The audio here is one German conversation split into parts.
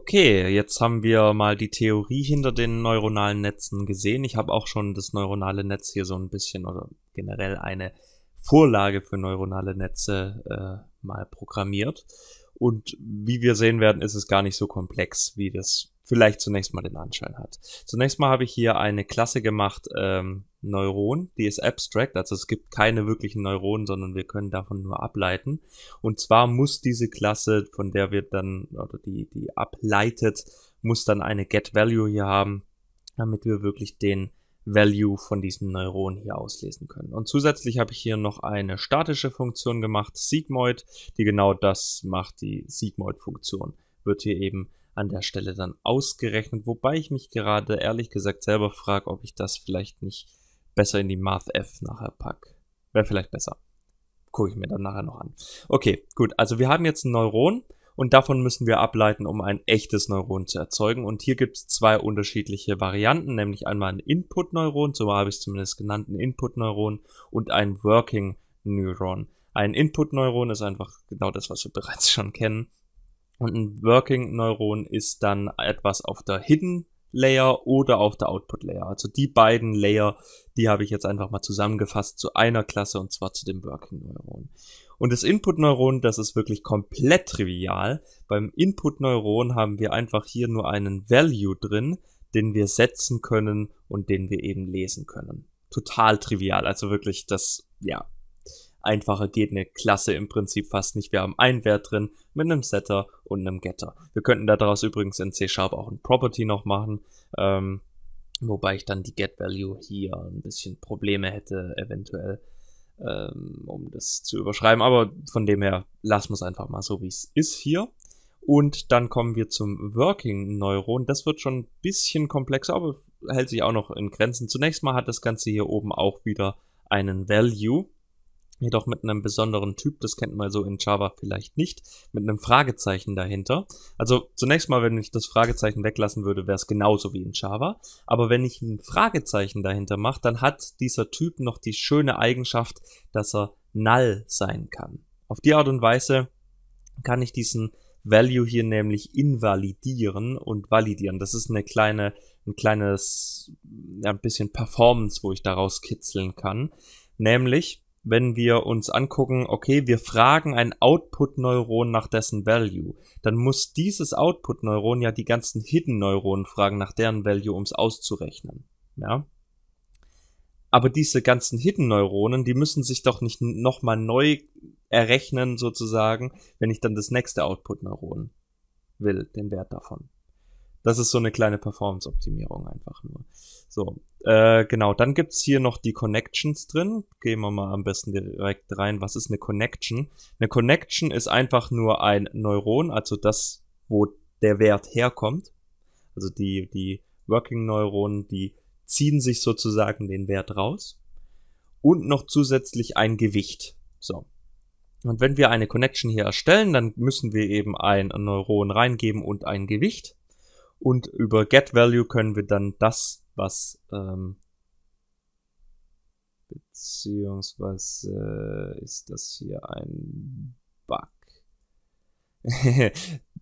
Okay, jetzt haben wir mal die Theorie hinter den neuronalen Netzen gesehen. Ich habe auch schon das neuronale Netz hier so ein bisschen oder generell eine Vorlage für neuronale Netze äh, mal programmiert. Und wie wir sehen werden, ist es gar nicht so komplex, wie das vielleicht zunächst mal den Anschein hat. Zunächst mal habe ich hier eine Klasse gemacht, ähm, Neuron, die ist abstract, also es gibt keine wirklichen Neuronen, sondern wir können davon nur ableiten. Und zwar muss diese Klasse, von der wir dann, oder die, die ableitet, muss dann eine getValue hier haben, damit wir wirklich den Value von diesem Neuron hier auslesen können. Und zusätzlich habe ich hier noch eine statische Funktion gemacht, Sigmoid, die genau das macht, die Sigmoid-Funktion wird hier eben an der Stelle dann ausgerechnet, wobei ich mich gerade ehrlich gesagt selber frage, ob ich das vielleicht nicht besser in die Math F nachher pack. Wäre vielleicht besser. Gucke ich mir dann nachher noch an. Okay, gut. Also wir haben jetzt ein Neuron und davon müssen wir ableiten, um ein echtes Neuron zu erzeugen. Und hier gibt es zwei unterschiedliche Varianten, nämlich einmal ein Input-Neuron, so habe ich es zumindest genannt, ein Input-Neuron und ein Working-Neuron. Ein Input-Neuron ist einfach genau das, was wir bereits schon kennen. Und ein Working-Neuron ist dann etwas auf der Hidden neuron Layer oder auf der Output Layer. Also die beiden Layer, die habe ich jetzt einfach mal zusammengefasst zu einer Klasse und zwar zu dem Working Neuron. Und das Input Neuron, das ist wirklich komplett trivial. Beim Input Neuron haben wir einfach hier nur einen Value drin, den wir setzen können und den wir eben lesen können. Total trivial, also wirklich das, ja, Einfacher geht eine Klasse im Prinzip fast nicht. Wir haben einen Wert drin mit einem Setter und einem Getter. Wir könnten daraus übrigens in C-Sharp auch ein Property noch machen. Ähm, wobei ich dann die Get-Value hier ein bisschen Probleme hätte, eventuell, ähm, um das zu überschreiben. Aber von dem her lassen wir es einfach mal so, wie es ist hier. Und dann kommen wir zum Working Neuron. Das wird schon ein bisschen komplexer, aber hält sich auch noch in Grenzen. Zunächst mal hat das Ganze hier oben auch wieder einen Value jedoch mit einem besonderen Typ, das kennt man so in Java vielleicht nicht, mit einem Fragezeichen dahinter. Also zunächst mal, wenn ich das Fragezeichen weglassen würde, wäre es genauso wie in Java. Aber wenn ich ein Fragezeichen dahinter mache, dann hat dieser Typ noch die schöne Eigenschaft, dass er null sein kann. Auf die Art und Weise kann ich diesen Value hier nämlich invalidieren und validieren. Das ist eine kleine, ein kleines, ja, ein bisschen Performance, wo ich daraus kitzeln kann. Nämlich, wenn wir uns angucken, okay, wir fragen ein Output-Neuron nach dessen Value, dann muss dieses Output-Neuron ja die ganzen Hidden-Neuronen fragen nach deren Value, um es auszurechnen. Ja? Aber diese ganzen Hidden-Neuronen, die müssen sich doch nicht nochmal neu errechnen, sozusagen, wenn ich dann das nächste Output-Neuron will, den Wert davon. Das ist so eine kleine Performance-Optimierung einfach nur. So, äh, genau, dann gibt's hier noch die Connections drin. Gehen wir mal am besten direkt rein. Was ist eine Connection? Eine Connection ist einfach nur ein Neuron, also das, wo der Wert herkommt. Also die, die Working-Neuronen, die ziehen sich sozusagen den Wert raus. Und noch zusätzlich ein Gewicht. So. Und wenn wir eine Connection hier erstellen, dann müssen wir eben ein Neuron reingeben und ein Gewicht. Und über Get Value können wir dann das, was ähm, beziehungsweise äh, ist das hier ein Bug.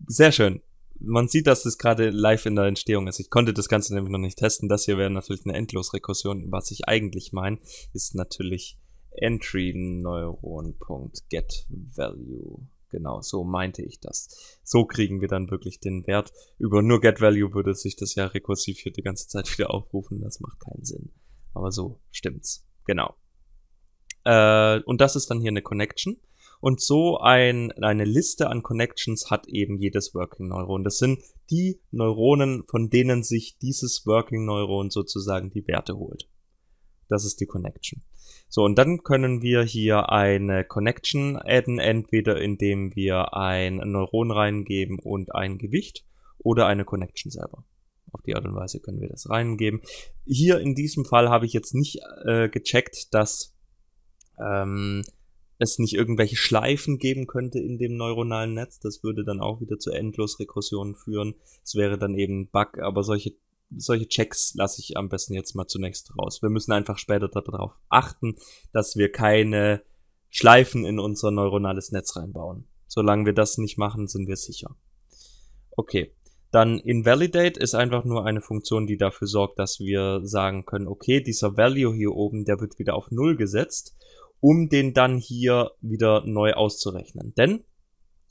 Sehr schön. Man sieht, dass das gerade live in der Entstehung ist. Ich konnte das Ganze nämlich noch nicht testen. Das hier wäre natürlich eine Endlosrekursion. Was ich eigentlich meine, ist natürlich entry neuron.getValue. Genau, so meinte ich das. So kriegen wir dann wirklich den Wert. Über nur GetValue würde sich das ja rekursiv hier die ganze Zeit wieder aufrufen. Das macht keinen Sinn. Aber so stimmt's. Genau. Äh, und das ist dann hier eine Connection. Und so ein, eine Liste an Connections hat eben jedes Working Neuron. Das sind die Neuronen, von denen sich dieses Working Neuron sozusagen die Werte holt. Das ist die Connection. So, und dann können wir hier eine Connection adden, entweder indem wir ein Neuron reingeben und ein Gewicht oder eine Connection selber. Auf die Art und Weise können wir das reingeben. Hier in diesem Fall habe ich jetzt nicht äh, gecheckt, dass ähm, es nicht irgendwelche Schleifen geben könnte in dem neuronalen Netz. Das würde dann auch wieder zu Endlosrekursionen führen. Es wäre dann eben Bug, aber solche solche Checks lasse ich am besten jetzt mal zunächst raus. Wir müssen einfach später darauf achten, dass wir keine Schleifen in unser neuronales Netz reinbauen. Solange wir das nicht machen, sind wir sicher. Okay. Dann invalidate ist einfach nur eine Funktion, die dafür sorgt, dass wir sagen können, okay, dieser Value hier oben, der wird wieder auf Null gesetzt, um den dann hier wieder neu auszurechnen. Denn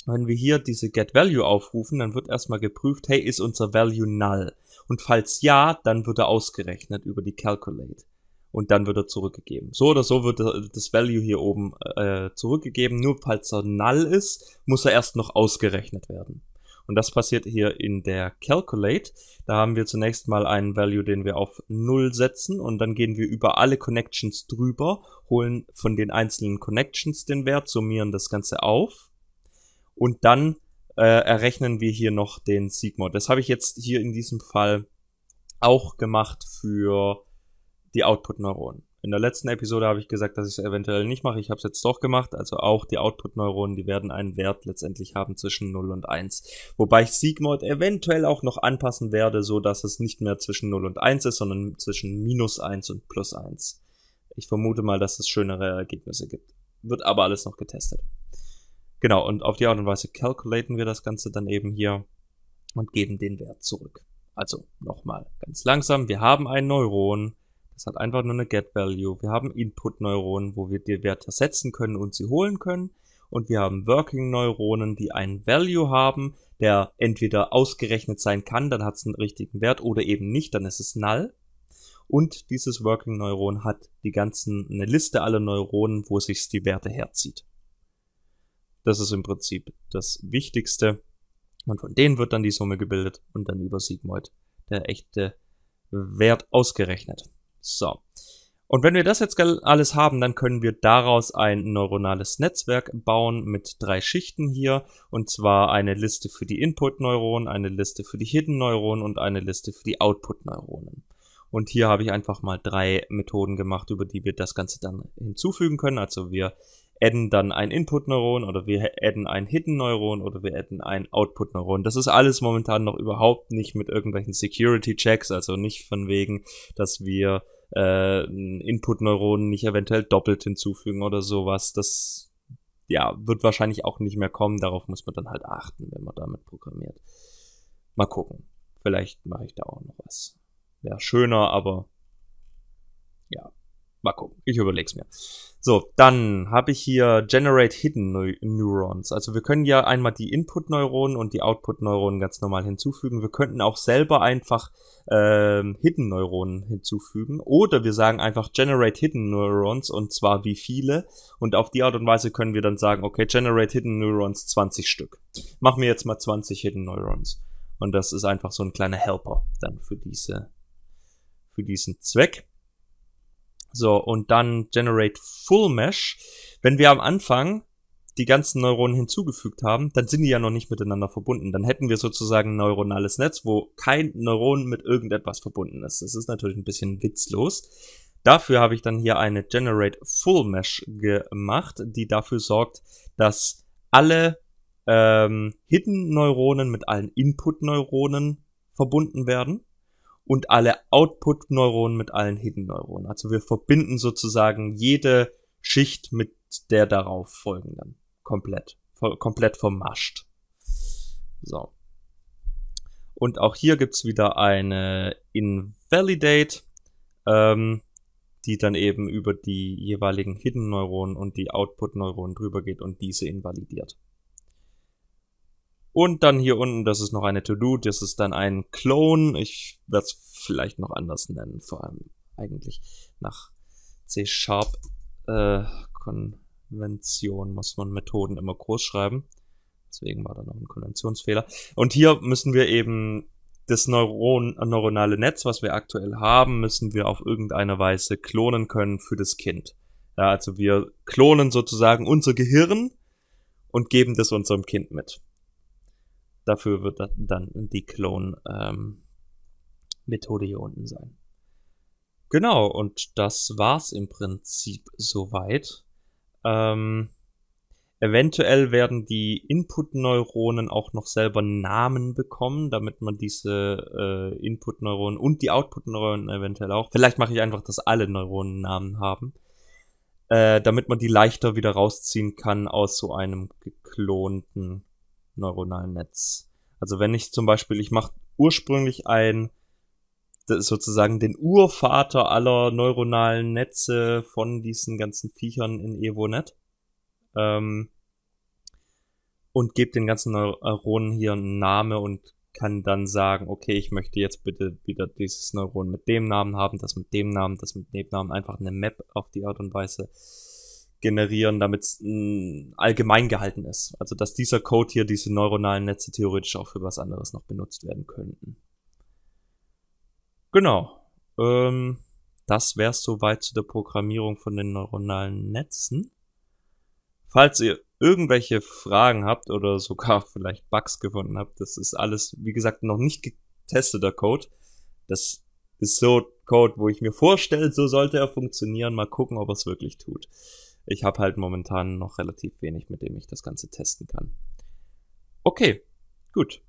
wenn wir hier diese getValue aufrufen, dann wird erstmal geprüft, hey, ist unser Value null? Und falls ja, dann wird er ausgerechnet über die Calculate. Und dann wird er zurückgegeben. So oder so wird das Value hier oben äh, zurückgegeben. Nur falls er null ist, muss er erst noch ausgerechnet werden. Und das passiert hier in der Calculate. Da haben wir zunächst mal einen Value, den wir auf 0 setzen und dann gehen wir über alle Connections drüber, holen von den einzelnen Connections den Wert, summieren das Ganze auf und dann äh, errechnen wir hier noch den Sigmod. Das habe ich jetzt hier in diesem Fall auch gemacht für die Output-Neuronen. In der letzten Episode habe ich gesagt, dass ich es eventuell nicht mache. Ich habe es jetzt doch gemacht. Also auch die Output-Neuronen, die werden einen Wert letztendlich haben zwischen 0 und 1. Wobei ich Sigmod eventuell auch noch anpassen werde, so dass es nicht mehr zwischen 0 und 1 ist, sondern zwischen minus 1 und plus 1. Ich vermute mal, dass es schönere Ergebnisse gibt. Wird aber alles noch getestet. Genau, und auf die Art und Weise calculaten wir das Ganze dann eben hier und geben den Wert zurück. Also nochmal ganz langsam, wir haben ein Neuron, das hat einfach nur eine Get-Value. Wir haben Input-Neuronen, wo wir die Werte setzen können und sie holen können. Und wir haben Working-Neuronen, die einen Value haben, der entweder ausgerechnet sein kann, dann hat es einen richtigen Wert, oder eben nicht, dann ist es null. Und dieses Working-Neuron hat die ganzen, eine Liste aller Neuronen, wo sich die Werte herzieht. Das ist im Prinzip das Wichtigste. Und von denen wird dann die Summe gebildet und dann über Sigmoid der echte Wert ausgerechnet. So. Und wenn wir das jetzt alles haben, dann können wir daraus ein neuronales Netzwerk bauen mit drei Schichten hier. Und zwar eine Liste für die Input-Neuronen, eine Liste für die Hidden-Neuronen und eine Liste für die Output-Neuronen. Und hier habe ich einfach mal drei Methoden gemacht, über die wir das Ganze dann hinzufügen können. Also wir adden dann ein Input-Neuron oder wir adden ein Hidden-Neuron oder wir adden ein Output-Neuron. Das ist alles momentan noch überhaupt nicht mit irgendwelchen Security-Checks, also nicht von wegen, dass wir äh, Input-Neuronen nicht eventuell doppelt hinzufügen oder sowas. Das ja, wird wahrscheinlich auch nicht mehr kommen. Darauf muss man dann halt achten, wenn man damit programmiert. Mal gucken. Vielleicht mache ich da auch noch was. Wäre schöner, aber Mal gucken, ich überleg's mir. So, dann habe ich hier Generate Hidden Neurons. Also wir können ja einmal die Input-Neuronen und die Output-Neuronen ganz normal hinzufügen. Wir könnten auch selber einfach ähm, Hidden-Neuronen hinzufügen. Oder wir sagen einfach Generate Hidden Neurons und zwar wie viele. Und auf die Art und Weise können wir dann sagen, okay, Generate Hidden Neurons 20 Stück. Machen wir jetzt mal 20 Hidden Neurons. Und das ist einfach so ein kleiner Helper dann für diese, für diesen Zweck. So, und dann Generate Full Mesh. Wenn wir am Anfang die ganzen Neuronen hinzugefügt haben, dann sind die ja noch nicht miteinander verbunden. Dann hätten wir sozusagen ein neuronales Netz, wo kein Neuron mit irgendetwas verbunden ist. Das ist natürlich ein bisschen witzlos. Dafür habe ich dann hier eine Generate Full Mesh gemacht, die dafür sorgt, dass alle ähm, Hidden Neuronen mit allen Input Neuronen verbunden werden und alle Output-Neuronen mit allen Hidden-Neuronen. Also wir verbinden sozusagen jede Schicht mit der darauf folgenden. Komplett. Komplett vermascht. So. Und auch hier gibt's wieder eine Invalidate, ähm, die dann eben über die jeweiligen Hidden-Neuronen und die Output-Neuronen drüber geht und diese invalidiert. Und dann hier unten, das ist noch eine To-Do, das ist dann ein Clone. Ich werde es vielleicht noch anders nennen, vor allem eigentlich nach C-Sharp äh, Konvention muss man Methoden immer groß schreiben. Deswegen war da noch ein Konventionsfehler. Und hier müssen wir eben das Neuron, neuronale Netz, was wir aktuell haben, müssen wir auf irgendeine Weise klonen können für das Kind. Ja, also wir klonen sozusagen unser Gehirn und geben das unserem Kind mit. Dafür wird dann die Clone-Methode ähm, hier unten sein. Genau, und das war's im Prinzip soweit. Ähm, eventuell werden die Input-Neuronen auch noch selber Namen bekommen, damit man diese äh, Input-Neuronen und die Output-Neuronen eventuell auch. Vielleicht mache ich einfach, dass alle Neuronen Namen haben. Äh, damit man die leichter wieder rausziehen kann aus so einem geklonten neuronalen Netz. Also wenn ich zum Beispiel, ich mache ursprünglich ein, das ist sozusagen den Urvater aller neuronalen Netze von diesen ganzen Viechern in EvoNet ähm, und gebe den ganzen Neuronen hier einen Namen und kann dann sagen, okay, ich möchte jetzt bitte wieder dieses Neuron mit dem Namen haben, das mit dem Namen, das mit dem Namen, einfach eine Map auf die Art und Weise generieren, damit es mm, allgemein gehalten ist. Also dass dieser Code hier, diese neuronalen Netze theoretisch auch für was anderes noch benutzt werden könnten. Genau. Ähm, das wäre soweit zu der Programmierung von den neuronalen Netzen. Falls ihr irgendwelche Fragen habt oder sogar vielleicht Bugs gefunden habt, das ist alles, wie gesagt, noch nicht getesteter Code. Das ist so Code, wo ich mir vorstelle, so sollte er funktionieren. Mal gucken, ob er es wirklich tut. Ich habe halt momentan noch relativ wenig, mit dem ich das Ganze testen kann. Okay, gut.